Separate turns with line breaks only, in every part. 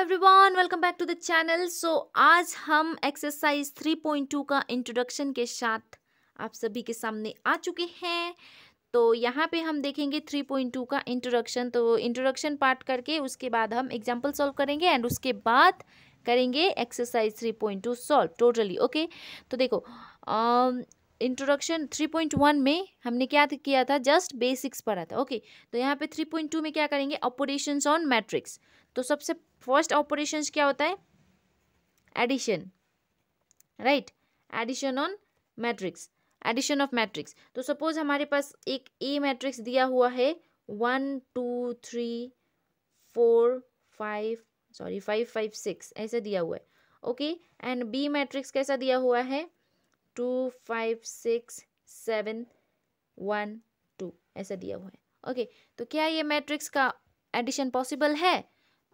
Everyone welcome back to the channel so आज हम exercise 3.2 का इंट्रोडक्शन के साथ आप सभी के सामने आ चुके हैं तो यहाँ पे हम देखेंगे 3.2 का इंट्रोडक्शन तो इंट्रोडक्शन पार्ट करके उसके बाद हम एग्जांपल सॉल्व करेंगे एंड उसके बाद करेंगे एक्सरसाइज 3.2 सॉल्व टोटली ओके तो देखो इंट्रोडक्शन 3.1 में हमने क्या किया था जस्ट बेसिक्स पढ़ा था ओके okay, तो यहाँ पे 3.2 में क्या करेंगे ऑपरेशन ऑन मैट्रिक्स तो सबसे फर्स्ट ऑपरेशन क्या होता है addition right addition on matrix addition of matrix तो सपोज हमारे पास एक ए मैट्रिक्स दिया हुआ है one two three four five sorry five five six ऐसे दिया हुआ है ओके एंड बी मैट्रिक्स कैसा दिया हुआ है two five six seven one two ऐसा दिया हुआ है ओके okay, तो क्या ये मैट्रिक्स का एडिशन पॉसिबल है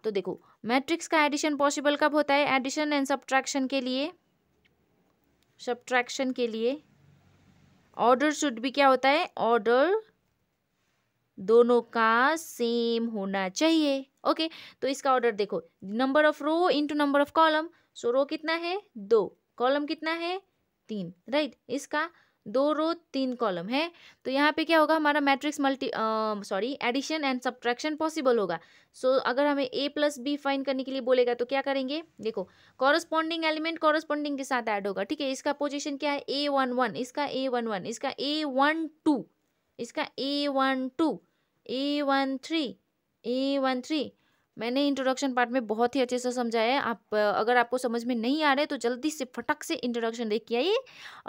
तो देखो मैट्रिक्स का एडिशन पॉसिबल कब होता है एडिशन एंड सब्ट्रैक्शन के लिए सब्ट्रैक्शन के लिए ऑर्डर शुड भी क्या होता है ऑर्डर दोनों का सेम होना चाहिए ओके okay, तो इसका ऑर्डर देखो number of row into number of column so row कितना है दो कॉलम कितना है तीन राइट right? इसका दो रो तीन कॉलम है तो यहाँ पे क्या होगा हमारा matrix multi sorry addition and subtraction possible होगा सो so, अगर हमें ए प्लस बी फाइन करने के लिए बोलेगा तो क्या करेंगे देखो कॉरस्पॉन्डिंग एलिमेंट कॉरस्पॉन्डिंग के साथ ऐड होगा ठीक है इसका पोजिशन क्या है ए वन वन इसका ए वन वन इसका ए वन टू इसका A one two A one three A one three मैंने इंट्रोडक्शन पार्ट में बहुत ही अच्छे से समझाया है आप अगर आपको समझ में नहीं आ रहा है तो जल्दी से फटक से इंट्रोडक्शन देख के आइए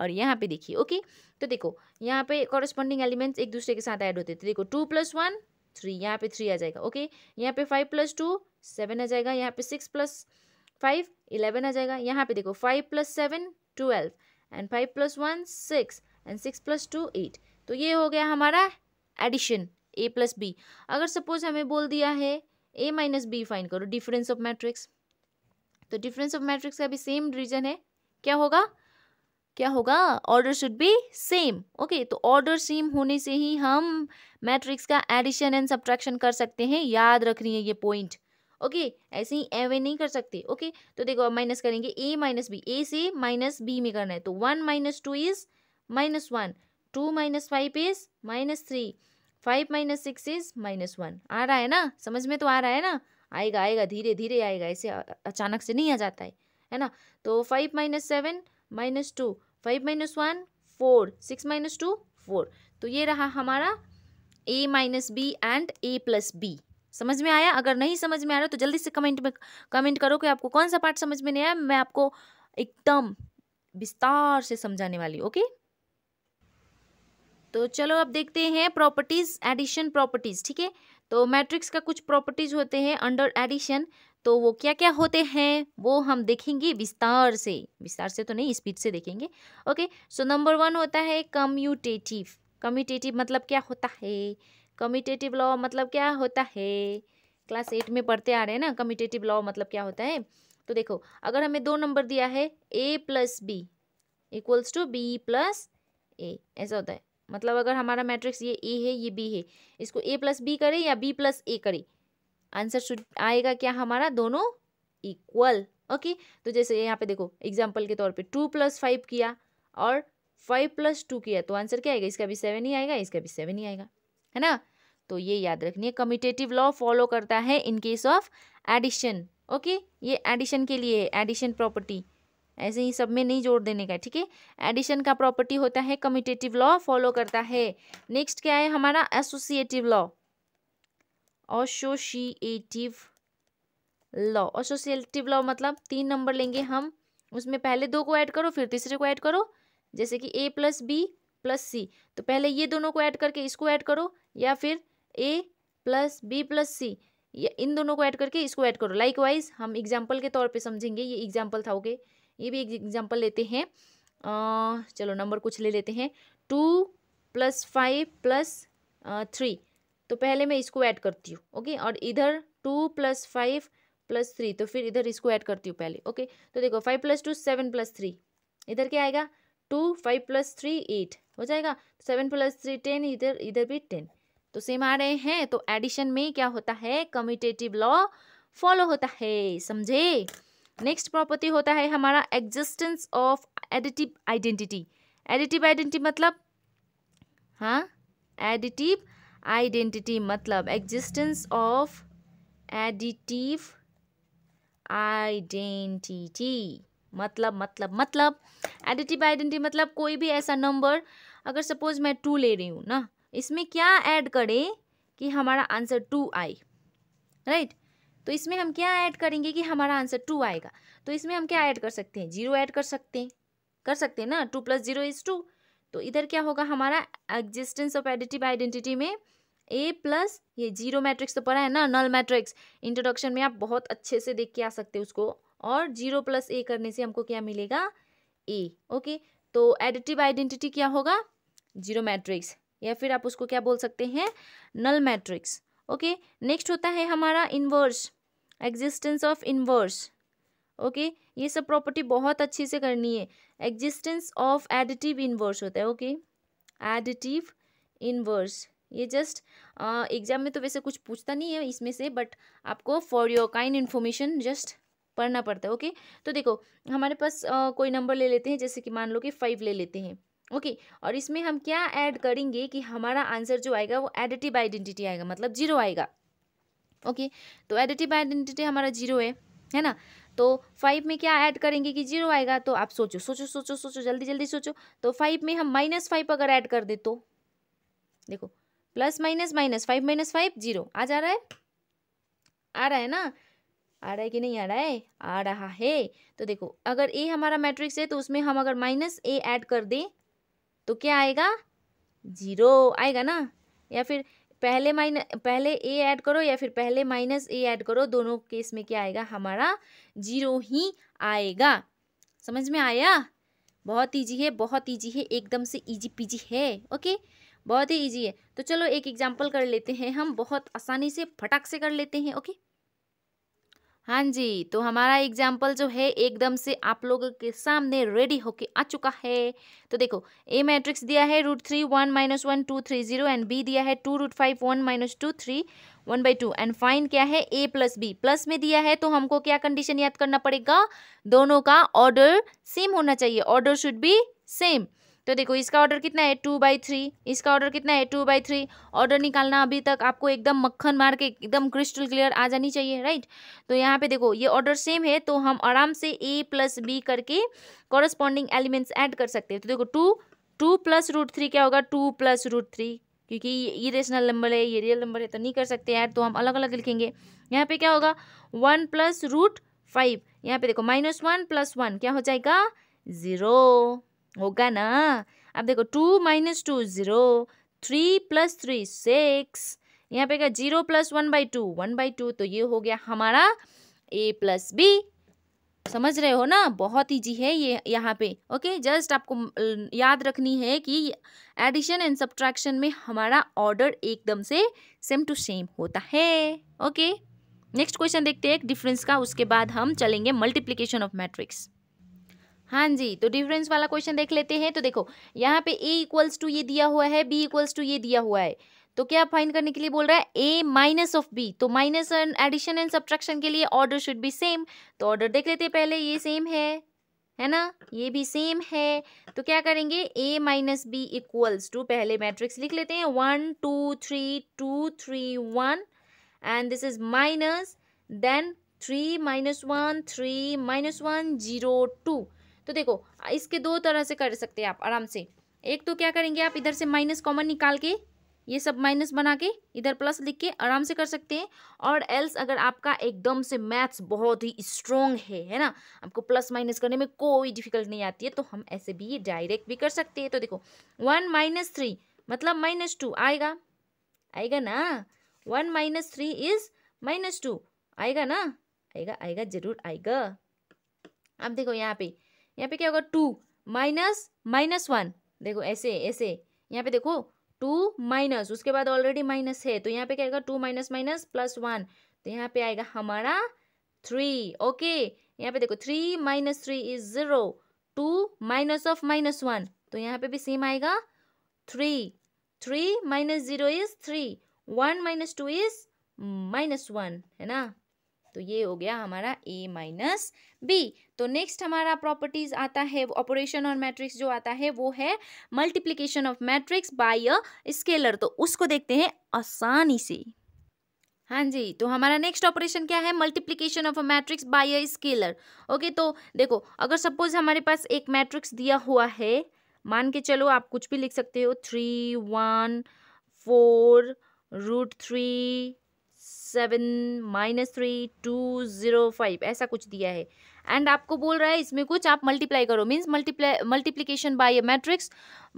और यहाँ पे देखिए ओके तो देखो यहाँ पे कॉरेस्पॉन्डिंग एलिमेंट्स एक दूसरे के साथ ऐड होते थे देखो टू प्लस वन थ्री यहाँ पे थ्री आ जाएगा ओके यहाँ पे फाइव प्लस टू सेवन आ जाएगा यहाँ पे सिक्स प्लस फाइव इलेवन आ जाएगा यहाँ पे देखो five plus seven twelve and five plus one six and six plus two eight तो ये हो गया हमारा एडिशन ए प्लस बी अगर सपोज हमें बोल दिया है ए माइनस बी फाइन करो डिफरेंस ऑफ मैट्रिक्स तो डिफरेंस ऑफ मैट्रिक्स का भी सेम रीजन है क्या होगा क्या होगा order should be same okay तो ऑर्डर सेम होने से ही हम मैट्रिक्स का एडिशन एंड सब्ट्रैक्शन कर सकते हैं याद रख रही है ये पॉइंट ओके okay, ऐसे ही एवे नहीं कर सकते ओके okay, तो देखो अब माइनस करेंगे ए माइनस बी ए से माइनस बी में करना है तो one minus two is minus one two minus five is minus three five minus six is minus one आ रहा है ना समझ में तो आ रहा है ना आएगा आएगा धीरे धीरे आएगा ऐसे अचानक से नहीं आ जाता है है ना तो five minus seven minus two five minus one four six minus two four तो ये रहा हमारा A minus B and A plus B समझ में आया अगर नहीं समझ में आ रहा तो जल्दी से कमेंट में कमेंट करो कि आपको कौन सा पार्ट समझ में नहीं आया मैं आपको एकदम विस्तार से समझाने वाली ओके तो चलो अब देखते हैं प्रॉपर्टीज़ एडिशन प्रॉपर्टीज़ ठीक है तो मैट्रिक्स का कुछ प्रॉपर्टीज़ होते हैं अंडर एडिशन तो वो क्या क्या होते हैं वो हम देखेंगे विस्तार से विस्तार से तो नहीं स्पीड से देखेंगे ओके सो नंबर वन होता है कम्यूटेटिव कम्यूटेटिव मतलब क्या होता है कम्यूटेटिव लॉ मतलब क्या होता है क्लास एट में पढ़ते आ रहे हैं ना कम्यूटेटिव लॉ मतलब क्या होता है तो देखो अगर हमें दो नंबर दिया है A plus B equals to B plus A ऐसा होता है मतलब अगर हमारा मैट्रिक्स ये ए है ये बी है इसको ए प्लस बी करें या बी प्लस ए करें आंसर शुड आएगा क्या हमारा दोनों इक्वल ओके तो जैसे यहाँ पे देखो एग्जाम्पल के तौर पे टू प्लस फाइव किया और फाइव प्लस टू किया तो आंसर क्या आएगा इसका भी सेवन ही आएगा इसका भी सेवन ही आएगा है ना तो ये याद रखनी है कम्यूटेटिव लॉ फॉलो करता है in case of addition okay ये एडिशन के लिए एडिशन प्रॉपर्टी ऐसे ही सब में नहीं जोड़ देने का ठीक है एडिशन का प्रॉपर्टी होता है कमिटेटिव लॉ फॉलो करता है नेक्स्ट क्या है हमारा associative law associative law associative law मतलब तीन नंबर लेंगे हम उसमें पहले दो को ऐड करो फिर तीसरे को ऐड करो जैसे कि A plus B plus C तो पहले ये दोनों को ऐड करके इसको ऐड करो या फिर A plus B plus C या इन दोनों को ऐड करके इसको ऐड करो लाइक हम एग्जाम्पल के तौर पे समझेंगे ये एग्जाम्पल था ओके okay? ये भी एक एग्जाम्पल लेते हैं आ, चलो नंबर कुछ ले लेते हैं two plus five plus three तो पहले मैं इसको ऐड करती हूँ ओके और इधर two plus five plus three तो फिर इधर इसको ऐड करती हूँ पहले ओके तो देखो five plus two seven plus three इधर क्या आएगा two five plus three eight हो जाएगा सेवन प्लस थ्री टेन इधर इधर भी टेन तो सेम आ रहे हैं तो एडिशन में क्या होता है कम्यूटेटिव लॉ फॉलो होता है समझे नेक्स्ट प्रॉपर्टी होता है हमारा existence of additive identity additive identity मतलब हाँ एडिटिव आइडेंटिटी मतलब एग्जिस्टेंस ऑफ एडिटिव आइडेंटिटी मतलब मतलब मतलब एडिटिव आइडेंटिटी मतलब कोई भी ऐसा नंबर अगर सपोज मैं टू ले रही हूँ ना इसमें क्या ऐड करें कि हमारा आंसर टू आई राइट तो इसमें हम क्या ऐड करेंगे कि हमारा आंसर टू आएगा तो इसमें हम क्या ऐड कर सकते हैं जीरो ऐड कर सकते हैं कर सकते हैं ना two plus zero is two तो इधर क्या होगा हमारा एग्जिस्टेंस ऑफ एडिटिव आइडेंटिटी में ए प्लस ये जीरो मैट्रिक्स तो पड़ा है ना नल मैट्रिक्स इंट्रोडक्शन में आप बहुत अच्छे से देख के आ सकते हैं उसको और जीरो प्लस ए करने से हमको क्या मिलेगा ए ओके तो एडिटिव आइडेंटिटी क्या होगा जीरो मैट्रिक्स या फिर आप उसको क्या बोल सकते हैं नल मैट्रिक्स ओके नेक्स्ट होता है हमारा inverse existence of inverse okay ये सब प्रॉपर्टी बहुत अच्छे से करनी है एग्जिस्टेंस ऑफ एडिटिव इन्वर्स होता है ओके एडिटिव इन्वर्स ये जस्ट एग्जाम में तो वैसे कुछ पूछता नहीं है इसमें से बट आपको for your kind information just पढ़ना पड़ता है ओके तो देखो हमारे पास आ, कोई नंबर ले लेते हैं जैसे कि मान लो कि फाइव ले लेते हैं ओके और इसमें हम क्या ऐड करेंगे कि हमारा आंसर जो आएगा वो एडिटिव आइडेंटिटी आएगा मतलब जीरो आएगा ओके तो एडिटिव आइडेंटिटी हमारा जीरो है है ना तो फाइव में क्या ऐड करेंगे कि जीरो आएगा तो आप सोचो सोचो सोचो सोचो जल्दी जल्दी सोचो तो फाइव में हम माइनस फाइव अगर ऐड कर दे तो देखो plus minus minus five minus five zero आ जा रहा है आ रहा है ना आ रहा है कि नहीं आ रहा है आ रहा है तो देखो अगर ए हमारा मैट्रिक्स है तो उसमें हम अगर माइनस ए ऐड कर दें तो क्या आएगा जीरो आएगा ना या फिर पहले माइन पहले ए ऐड करो या फिर पहले माइनस ए ऐड करो दोनों केस में क्या आएगा हमारा जीरो ही आएगा समझ में आया बहुत ईजी है बहुत ईजी है एकदम से ईजी पीजी है ओके बहुत ही ईजी है तो चलो एक एग्जाम्पल कर लेते हैं हम बहुत आसानी से फटाक से कर लेते हैं ओके हाँ जी तो हमारा एग्जाम्पल जो है एकदम से आप लोगों के सामने रेडी होके आ चुका है तो देखो ए मैट्रिक्स दिया है root three one minus one two three zero and B दिया है two root five one minus two three one by two and find क्या है ए प्लस बी प्लस में दिया है तो हमको क्या कंडीशन याद करना पड़ेगा दोनों का ऑर्डर सेम होना चाहिए ऑर्डर शुड बी सेम तो देखो इसका ऑर्डर कितना है टू बाई थ्री इसका ऑर्डर कितना है टू बाई थ्री ऑर्डर निकालना अभी तक आपको एकदम मक्खन मार के एकदम क्रिस्टल क्लियर आ जानी चाहिए राइट तो यहाँ पे देखो ये ऑर्डर सेम है तो हम आराम से ए प्लस बी करके कॉरस्पॉन्डिंग एलिमेंट्स ऐड कर सकते हैं तो देखो two two plus root three क्या होगा टू प्लस रूट थ्री क्योंकि ये रेशनल नंबर है ये रियल नंबर है तो नहीं कर सकते ऐड तो हम अलग अलग लिखेंगे यहाँ पे क्या होगा वन प्लस रूट फाइव यहाँ पे देखो माइनस वन प्लस वन क्या हो जाएगा ज़ीरो होगा ना अब देखो two minus two zero three plus three six यहाँ पे क्या zero plus one by two one by two तो ये हो गया हमारा ए प्लस बी समझ रहे हो ना बहुत ईजी है ये यहाँ पे ओके जस्ट आपको याद रखनी है कि एडिशन एंड सब्ट्रैक्शन में हमारा ऑर्डर एकदम से सेम टू सेम होता है ओके नेक्स्ट क्वेश्चन देखते हैं डिफरेंस का उसके बाद हम चलेंगे मल्टीप्लीकेशन ऑफ मैट्रिक्स हाँ जी तो डिफरेंस वाला क्वेश्चन देख लेते हैं तो देखो यहाँ पे ए इक्वल्स टू ये दिया हुआ है बी इक्वल्स टू ये दिया हुआ है तो क्या फाइंड करने के लिए बोल रहा है ए माइनस ऑफ बी तो minus and addition and subtraction के लिए ऑर्डर शुड बी सेम तो ऑर्डर देख लेते पहले ये सेम है है ना ये भी सेम है तो क्या करेंगे A minus B equals to पहले मैट्रिक्स लिख लेते हैं one two three two three one and this is minus then three minus one three minus one zero two तो देखो इसके दो तरह से कर सकते हैं आप आराम से एक तो क्या करेंगे आप इधर से माइनस कॉमन निकाल के ये सब माइनस बना के इधर प्लस लिख के आराम से कर सकते हैं और एल्स अगर आपका एकदम से मैथ्स बहुत ही स्ट्रॉन्ग है है ना आपको प्लस माइनस करने में कोई डिफिकल्ट नहीं आती है तो हम ऐसे भी डायरेक्ट भी कर सकते हैं तो देखो वन माइनस थ्री मतलब माइनस टू आएगा आएगा ना one minus three is minus two आएगा ना आएगा आएगा जरूर आएगा अब देखो यहाँ पे यहाँ पे क्या होगा टू माइनस माइनस वन देखो ऐसे ऐसे यहाँ पे देखो टू माइनस उसके बाद ऑलरेडी माइनस है तो यहाँ पे क्या आएगा two minus minus plus one तो यहाँ पे आएगा हमारा थ्री ओके यहाँ पे देखो three minus three is zero two minus of minus one तो यहाँ पे भी सेम आएगा three three minus zero is three one minus two is minus one है ना तो ये हो गया हमारा ए माइनस बी तो नेक्स्ट हमारा प्रॉपर्टीज आता है ऑपरेशन और मैट्रिक्स जो आता है वो है multiplication of matrix by a scalar तो उसको देखते हैं आसानी से हाँ जी तो हमारा नेक्स्ट ऑपरेशन क्या है multiplication of a matrix by a scalar okay तो देखो अगर सपोज हमारे पास एक मैट्रिक्स दिया हुआ है मान के चलो आप कुछ भी लिख सकते हो three one four root three seven minus three two zero five ऐसा कुछ दिया है एंड आपको बोल रहा है इसमें कुछ आप मल्टीप्लाई करो means multiply multiplication by a matrix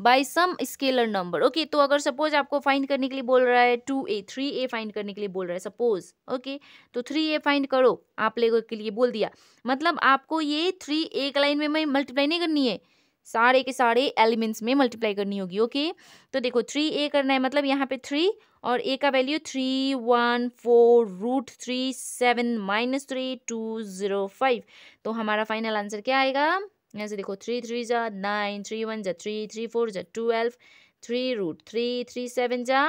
by some scalar number okay तो अगर सपोज आपको फाइंड करने के लिए बोल रहा है two A three A find करने के लिए बोल रहा है सपोज ओके okay, तो थ्री ए फाइंड करो आप लोगों के लिए बोल दिया मतलब आपको ये थ्री ए लाइन में मैं मल्टीप्लाई नहीं करनी है सारे के सारे एलिमेंट्स में मल्टीप्लाई करनी होगी ओके तो देखो थ्री ए करना है मतलब यहाँ पे थ्री और ए का value three one four root three seven minus three two zero five तो हमारा फाइनल आंसर क्या आएगा यहाँ से देखो थ्री थ्री जा नाइन थ्री वन जा थ्री थ्री फोर जा twelve three root three three seven जा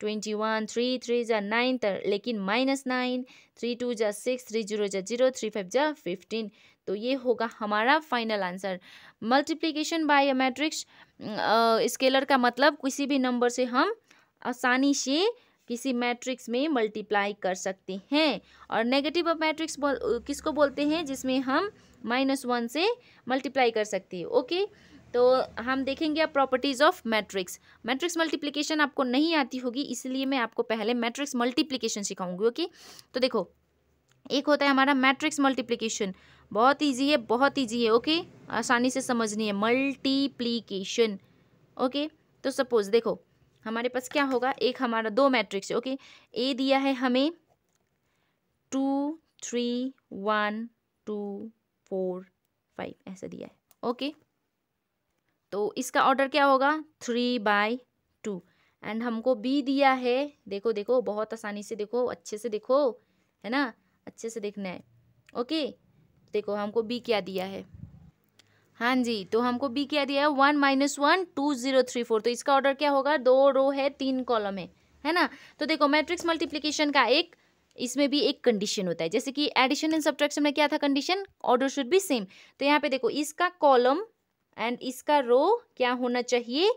ट्वेंटी वन थ्री थ्री जा नाइन तर लेकिन माइनस नाइन थ्री टू जा सिक्स थ्री जीरो जा जीरो थ्री फाइव जा फिफ्टीन तो ये होगा हमारा final answer multiplication by matrix scalar का मतलब किसी भी नंबर से हम आसानी से किसी मैट्रिक्स में मल्टीप्लाई कर सकते हैं और नेगेटिव ऑफ मैट्रिक्स बोल किसको बोलते हैं जिसमें हम माइनस वन से मल्टीप्लाई कर सकते हैं ओके तो हम देखेंगे अब properties of matrix matrix multiplication आपको नहीं आती होगी इसलिए मैं आपको पहले मैट्रिक्स मल्टीप्लिकेशन सिखाऊंगी ओके तो देखो एक होता है हमारा मैट्रिक्स मल्टीप्लिकेशन बहुत ईजी है बहुत ईजी है ओके आसानी से समझनी है मल्टीप्लीकेशन ओके तो सपोज देखो हमारे पास क्या होगा एक हमारा दो मैट्रिक्स ओके ए दिया है हमें two three one two four five ऐसा दिया है ओके तो इसका ऑर्डर क्या होगा थ्री बाय टू एंड हमको बी दिया है देखो देखो बहुत आसानी से देखो अच्छे से देखो है ना अच्छे से देखना है ओके रास्ते को हमको बी क्या दिया है हाँ जी तो हमको बी क्या दिया है one minus one two zero three four तो इसका ऑर्डर क्या होगा दो रो है तीन कॉलम है है ना तो देखो मैट्रिक्स मल्टीप्लीकेशन का एक इसमें भी एक कंडीशन होता है जैसे कि एडिशन एंड सब्ट्रैक्शन में क्या था condition order should be same तो यहाँ पे देखो इसका कॉलम एंड इसका रो क्या होना चाहिए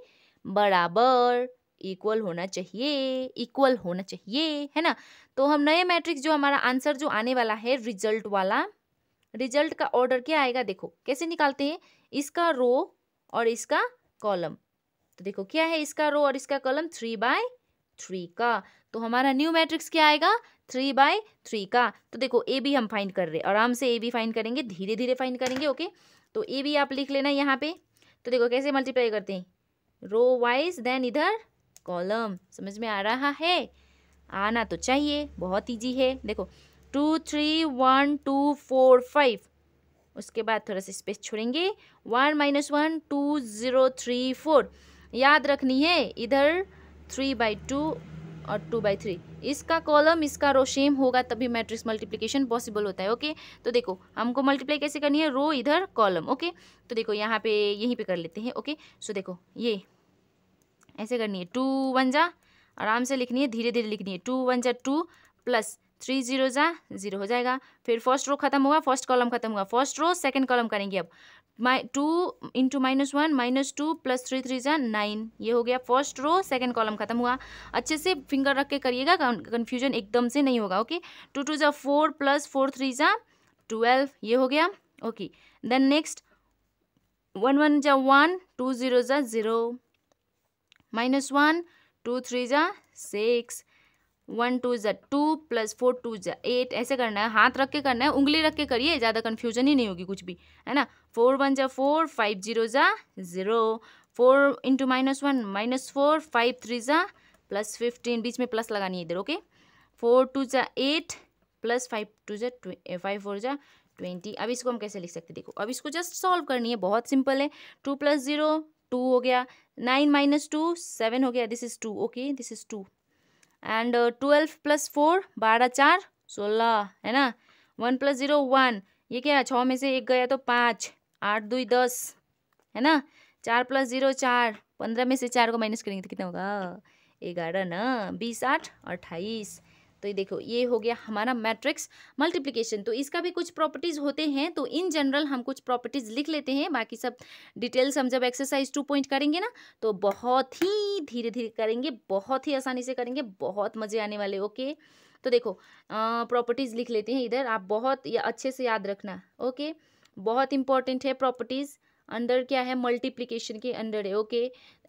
बराबर इक्वल होना चाहिए इक्वल होना चाहिए है ना तो हम नए मैट्रिक्स जो हमारा आंसर जो आने वाला है रिजल्ट वाला रिजल्ट का ऑर्डर क्या आएगा देखो कैसे निकालते हैं इसका रो और इसका कॉलम तो देखो क्या है इसका रो और इसका कॉलम थ्री बाय थ्री का तो हमारा न्यू मैट्रिक्स क्या आएगा थ्री बाय थ्री का तो देखो ए बी हम फाइंड कर रहे हैं आराम से ए बी फाइंड करेंगे धीरे धीरे फाइंड करेंगे ओके तो ए बी आप लिख लेना यहाँ पे तो देखो कैसे मल्टीप्लाई करते हैं रो वाइज देन इधर कॉलम समझ में आ रहा है आना तो चाहिए बहुत ईजी है देखो two three one two four five उसके बाद थोड़ा सा स्पेस छोड़ेंगे one minus one two zero three four याद रखनी है इधर थ्री बाई टू और टू बाई थ्री इसका कॉलम इसका रो सेम होगा तभी मैट्रिक्स मल्टीप्लिकेशन पॉसिबल होता है ओके तो देखो हमको मल्टीप्लाई कैसे करनी है रो इधर कॉलम ओके तो देखो यहाँ पे यहीं पे कर लेते हैं ओके सो देखो ये ऐसे करनी है टू वन जा आराम से लिखनी है धीरे धीरे लिखनी है टू वन जा टू प्लस थ्री जीरो जा जीरो हो जाएगा फिर फर्स्ट रो खत्म हुआ फर्स्ट कॉलम खत्म हुआ फर्स्ट रो सेकंड कॉलम करेंगे अब माइ two into minus one minus two plus three three जा नाइन ये हो गया फर्स्ट रो सेकंड कॉलम खत्म हुआ अच्छे से फिंगर रख के करिएगा कन्फ्यूजन एकदम से नहीं होगा ओके टू टू जा फोर प्लस फोर थ्री जा ट्वेल्व ये हो गया okay then next one one जा वन टू ज़ीरो जा zero minus one two three जा सिक्स वन टू ज़ा टू प्लस फोर टू जै एट ऐसे करना है हाथ रख के करना है उंगली रख के करिए ज़्यादा कन्फ्यूजन ही नहीं होगी कुछ भी है ना फोर वन ज़ा फोर फाइव जीरो ज़ा zero four into minus one minus four five three ज़ा प्लस फिफ्टीन बीच में प्लस लगानी है इधर ओके फोर टू ज़ा एट प्लस फाइव टू ज़ा फाइव फोर ज़ा ट्वेंटी अब इसको हम कैसे लिख सकते देखो अब इसको जस्ट सॉल्व करनी है बहुत सिंपल है टू प्लस ज़ीरो टू हो गया नाइन माइनस टू सेवन हो गया this is two okay this is two and twelve plus four बारह चार सोलह है ना वन प्लस ज़ीरो वन ये क्या छः में से एक गया तो पाँच आठ दुई दस है ना चार प्लस ज़ीरो चार पंद्रह में से चार को माइनस करेंगे तो कितना होगा ग्यारह न बीस आठ अट्ठाईस तो ये देखो ये हो गया हमारा मैट्रिक्स मल्टीप्लिकेशन तो इसका भी कुछ प्रॉपर्टीज़ होते हैं तो इन जनरल हम कुछ प्रॉपर्टीज़ लिख लेते हैं बाकी सब डिटेल्स हम जब एक्सरसाइज टू पॉइंट करेंगे ना तो बहुत ही धीरे धीरे करेंगे बहुत ही आसानी से करेंगे बहुत मज़े आने वाले ओके तो देखो प्रॉपर्टीज़ लिख लेते हैं इधर आप बहुत या अच्छे से याद रखना ओके बहुत इंपॉर्टेंट है प्रॉपर्टीज़ अंडर क्या है मल्टीप्लीकेशन के अंडर है ओके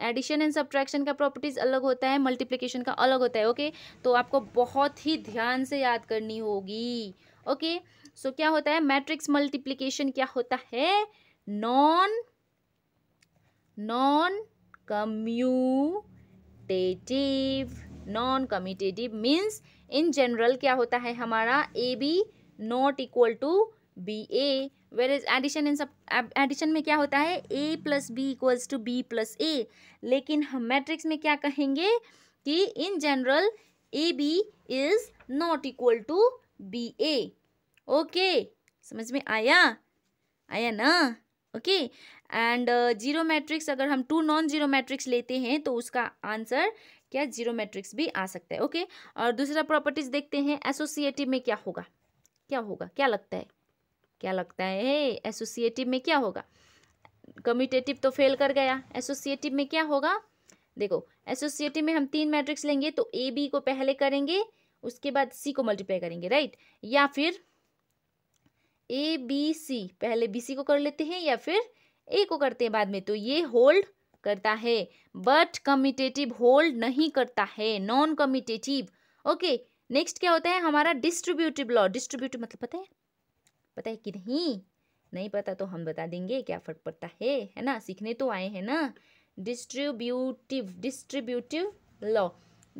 एडिशन एंड सब्ट्रैक्शन का प्रॉपर्टीज़ अलग होता है मल्टीप्लीकेशन का अलग होता है ओके तो आपको बहुत ही ध्यान से याद करनी होगी ओके सो क्या होता है मैट्रिक्स मल्टीप्लीकेशन क्या होता है non non commutative non commutative means in general क्या होता है हमारा A B not equal to B A whereas addition इन सब एडिशन में क्या होता है A plus B equals to B plus A लेकिन हम मैट्रिक्स में क्या कहेंगे कि in general A B is not equal to B A okay समझ में आया आया ना ओके एंड जीरो मैट्रिक्स अगर हम टू नॉन जीरो मैट्रिक्स लेते हैं तो उसका आंसर क्या जीरो मैट्रिक्स भी आ सकता है ओके okay? और दूसरा प्रॉपर्टीज देखते हैं एसोसिएटिव में क्या होगा क्या होगा क्या लगता है क्या लगता है एसोसिएटिव में क्या होगा कम्यूटेटिव तो फेल कर गया एसोसिएटिव में क्या होगा देखो एसोसिएटिव में हम तीन मैट्रिक्स लेंगे तो ए बी को पहले करेंगे उसके बाद सी को मल्टीप्लाई करेंगे राइट या फिर ए बी सी पहले बी सी को कर लेते हैं या फिर ए को करते हैं बाद में तो ये होल्ड करता है बट कम्यूटेटिव होल्ड नहीं करता है नॉन कम्यूटेटिव ओके नेक्स्ट क्या होता है हमारा डिस्ट्रीब्यूटिव लॉ डिस्ट्रीब्यूटिव मतलब पता है पता है कि नहीं नहीं पता तो हम बता देंगे क्या फ़र्क पड़ता है है ना सीखने तो आए हैं ना डिस्ट्रीब्यूटिव डिस्ट्रीब्यूटिव लॉ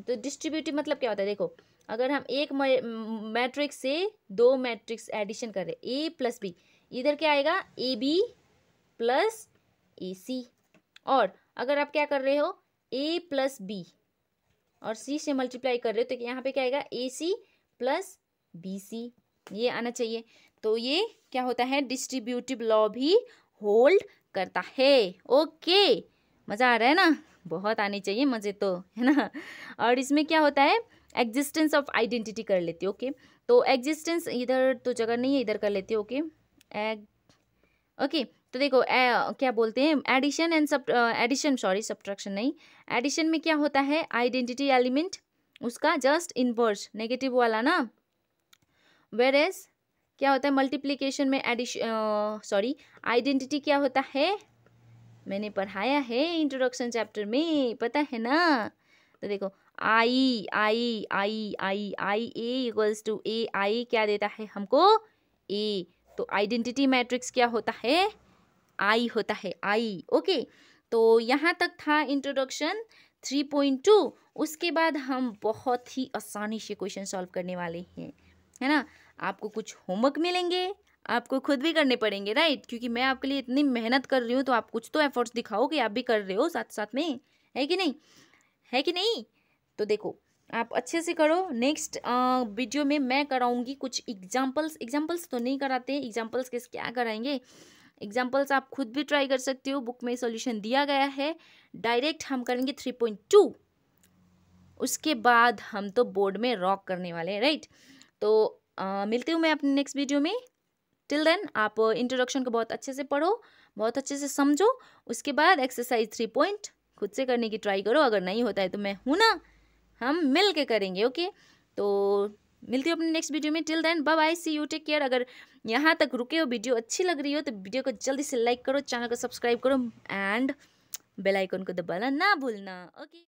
तो डिस्ट्रीब्यूटिव मतलब क्या होता है देखो अगर हम एक मैट्रिक्स से दो मैट्रिक्स एडिशन कर रहे ए प्लस बी इधर क्या आएगा ए बी प्लस ए सी और अगर आप क्या कर रहे हो ए प्लस बी और सी से मल्टीप्लाई कर रहे हो तो यहाँ पे क्या आएगा ए सी प्लस बी सी ये आना चाहिए तो ये क्या होता है डिस्ट्रीब्यूटिव लॉ भी होल्ड करता है ओके मज़ा आ रहा है ना बहुत आनी चाहिए मज़े तो है ना और इसमें क्या होता है एग्जिस्टेंस ऑफ आइडेंटिटी कर लेती है ओके तो एग्जिस्टेंस इधर तो जगह नहीं है इधर कर लेती ओके एग ओके तो देखो ए, क्या बोलते हैं addition and sub addition sorry subtraction नहीं एडिशन में क्या होता है आइडेंटिटी एलिमेंट उसका जस्ट इनवर्स नेगेटिव वाला ना वेर एज क्या होता है मल्टीप्लीकेशन में एडिश सॉरी आइडेंटिटी क्या होता है मैंने पढ़ाया है इंट्रोडक्शन चैप्टर में पता है ना तो देखो आई आई आई आई आई एक्वल्स टू ए आई क्या देता है हमको ए तो आइडेंटिटी मैट्रिक्स क्या होता है आई होता है आई ओके तो यहाँ तक था इंट्रोडक्शन थ्री पॉइंट टू उसके बाद हम बहुत ही आसानी से क्वेश्चन सॉल्व करने वाले हैं है ना आपको कुछ होमवर्क मिलेंगे आपको खुद भी करने पड़ेंगे राइट क्योंकि मैं आपके लिए इतनी मेहनत कर रही हूँ तो आप कुछ तो एफर्ट्स दिखाओ कि आप भी कर रहे हो साथ साथ में है कि नहीं है कि नहीं तो देखो आप अच्छे से करो नेक्स्ट वीडियो में मैं कराऊंगी कुछ एग्जाम्पल्स एग्जाम्पल्स तो नहीं कराते एग्जाम्पल्स किस क्या कराएंगे एग्जाम्पल्स आप खुद भी ट्राई कर सकते हो बुक में सॉल्यूशन दिया गया है डायरेक्ट हम करेंगे थ्री पॉइंट टू उसके बाद हम तो बोर्ड में रॉक करने वाले हैं राइट तो मिलती हूँ मैं अपने नेक्स्ट वीडियो में टिल देन आप इंट्रोडक्शन को बहुत अच्छे से पढ़ो बहुत अच्छे से समझो उसके बाद एक्सरसाइज थ्री पॉइंट खुद से करने की ट्राई करो अगर नहीं होता है तो मैं हूँ ना हम मिल के करेंगे ओके तो मिलती हूँ अपने नेक्स्ट वीडियो में till then bye bye see you take care अगर यहाँ तक रुके हो वीडियो अच्छी लग रही हो तो वीडियो को जल्दी से लाइक करो चैनल को सब्सक्राइब करो एंड बेलाइकन को दबाना ना भूलना ओके